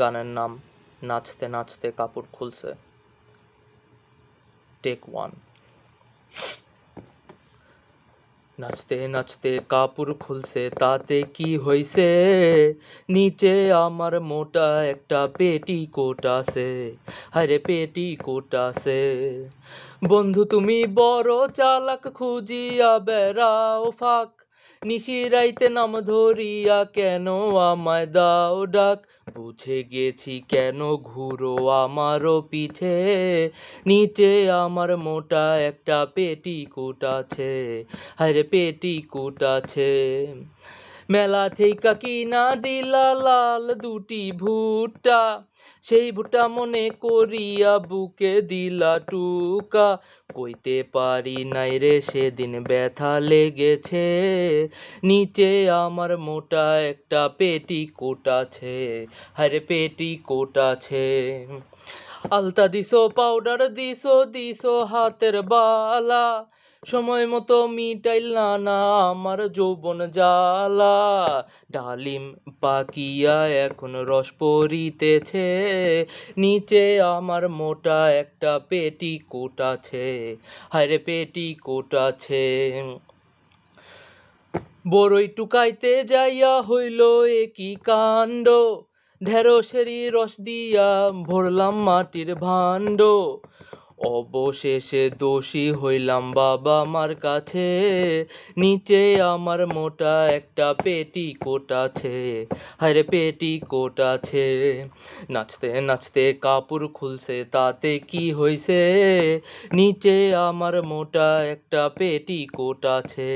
গানের নাম নাচতে নাচতে কাপড় খুলছে টেক ওয়ান নাচতে নাচতে কাপড় খুলছে তাতে কি হইছে নিচে আমার মোটা একটা পেটি কোট আছে আরে পেটি কোট আছে বন্ধু তুমি বড় চালাক খুঁজিয়া বেড়াও ফাঁক নিশিরাইতে নাম ধরিয়া কেন আমায় দাও ডাক বুঝে গেছি কেন ঘুরো আমারও পিঠে নিচে আমার মোটা একটা পেটিকুট আছে আরে পেটিকুট আছে মেলা থেইকা কিনা দিলা লাল দুটি ভুট্টা সেই ভুট্টা মনে করিয়া বুকে দিলা টুকা কইতে পারি নাই রে সেদিন ব্যথা লেগেছে নিচে আমার মোটা একটা পেটি কোট আছে হারে পেটি কোট আছে আলতা দিসো পাউডার দিসো দিসো হাতের বালা সময় মতো মিটাইল না না আমার যৌবন জ্বালা ডালিম পাকিয়া এখন রস পরিতেছে নিচে আমার মোটা একটা পেটি কোট আছে হায়রে পেটি কোট আছে বড়ই টুকাইতে যাইয়া হইল এ কি কাণ্ড ঢেঁড়সেরই রস দিয়া ভরলাম মাটির ভাণ্ড অবশেষে দোষী হইলাম বাবা মার কাছে নিচে আমার মোটা একটা পেটি কোট আছে হায় পেটি কোট আছে নাচতে নাচতে কাপড় খুলছে তাতে কি হইছে নিচে আমার মোটা একটা পেটি কোট আছে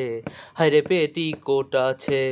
হায় পেটি কোট আছে